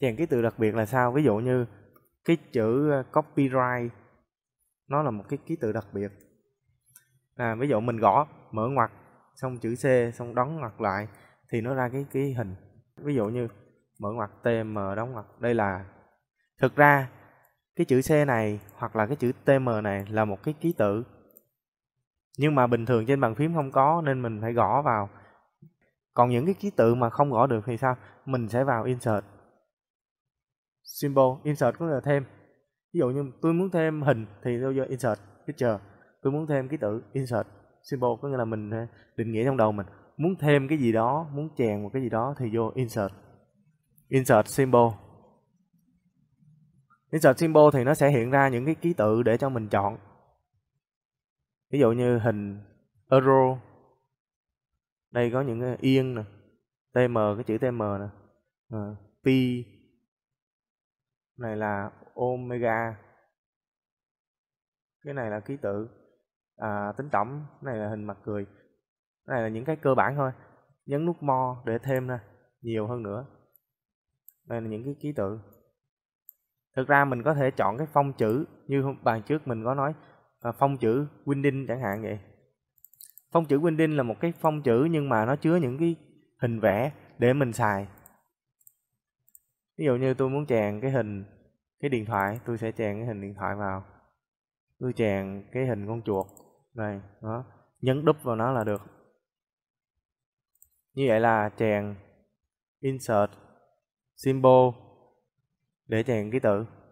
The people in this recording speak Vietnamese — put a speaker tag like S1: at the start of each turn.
S1: dàn ký tự đặc biệt là sao ví dụ như cái chữ ờ, copyright nó là một cái ký tự đặc biệt là ví dụ mình gõ mở ngoặc xong chữ c xong đóng ngoặc lại thì nó ra cái cái hình ví dụ như mở ngoặc tm đóng ngoặc đây là thực ra cái chữ c này hoặc là cái chữ tm này là một cái ký tự nhưng mà bình thường trên bàn phím không có nên mình phải gõ vào còn những cái ký tự mà không gõ được thì sao mình sẽ vào insert symbol insert có nghĩa là thêm ví dụ như tôi muốn thêm hình thì tôi vô insert picture tôi muốn thêm ký tự insert symbol có nghĩa là mình ờ, định nghĩa trong đầu mình muốn thêm cái gì đó muốn chèn một cái gì đó thì vô insert insert symbol insert symbol thì nó sẽ hiện ra những cái ký tự để cho mình chọn ví dụ như hình euro đây có những ờ, yên nè tm cái chữ tm nè à, p này là omega cái này là ký tự à, tính tổng cái này là hình mặt cười cái này là những cái cơ bản thôi nhấn nút mo để thêm ra nhiều hơn nữa đây là những cái ký tự thực ra mình có thể chọn cái phong chữ như bàn trước mình có nói à, phong chữ winding chẳng hạn vậy phong chữ winding là một cái phong chữ nhưng mà nó chứa những cái hình vẽ để mình xài ví dụ như tôi muốn chèn cái hình cái điện thoại tôi sẽ chèn cái hình điện thoại vào tôi chèn cái hình con chuột này đó nhấn đúp vào nó là được như vậy là chèn insert symbol để chèn ký tự